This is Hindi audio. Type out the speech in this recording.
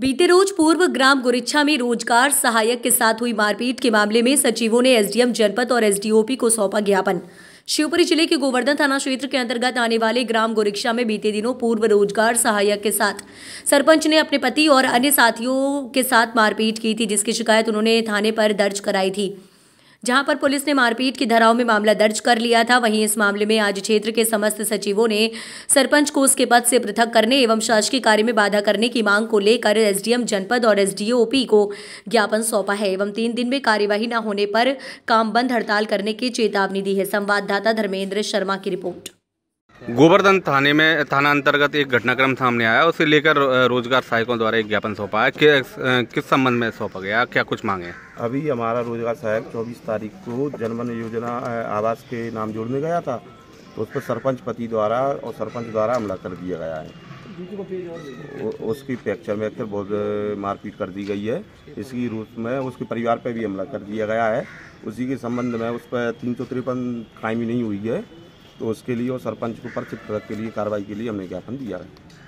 बीते रोज पूर्व ग्राम गुरिच्छा में रोजगार सहायक के साथ हुई मारपीट के मामले में सचिवों ने एसडीएम जनपद और एसडीओपी को सौंपा ज्ञापन शिवपुरी जिले के गोवर्धन थाना क्षेत्र के अंतर्गत आने वाले ग्राम गोरिक्षा में बीते दिनों पूर्व रोजगार सहायक के साथ सरपंच ने अपने पति और अन्य साथियों के साथ मारपीट की थी जिसकी शिकायत उन्होंने थाने पर दर्ज कराई थी जहां पर पुलिस ने मारपीट की धाराओं में मामला दर्ज कर लिया था वहीं इस मामले में आज क्षेत्र के समस्त सचिवों ने सरपंच को उसके पद से पृथक करने एवं शासकीय कार्य में बाधा करने की मांग को लेकर एसडीएम जनपद और एसडीओपी को ज्ञापन सौंपा है एवं तीन दिन में कार्यवाही न होने पर काम बंद हड़ताल करने की चेतावनी दी है संवाददाता धर्मेंद्र शर्मा की रिपोर्ट गोवर्धन थाने में थाना अंतर्गत एक घटनाक्रम सामने आया उसे लेकर रोजगार सहायकों द्वारा एक ज्ञापन सौंपा है कि, किस संबंध में सौंपा गया क्या कुछ मांगे अभी हमारा रोजगार सहायक 24 तारीख को जनमन योजना आवास के नाम जोड़ने गया था तो उस पर सरपंच पति द्वारा और सरपंच द्वारा हमला कर दिया गया है उसकी फ्रैक्चर में फिर बहुत मारपीट कर दी गई है इसकी रूप में उसके परिवार पर भी हमला कर दिया गया है उसी के संबंध में उस पर तीन सौ तिरपन कायमी नहीं हुई है तो उसके लिए और सरपंच को पर चिप्त के लिए कार्रवाई के लिए हमने ज्ञापन दिया है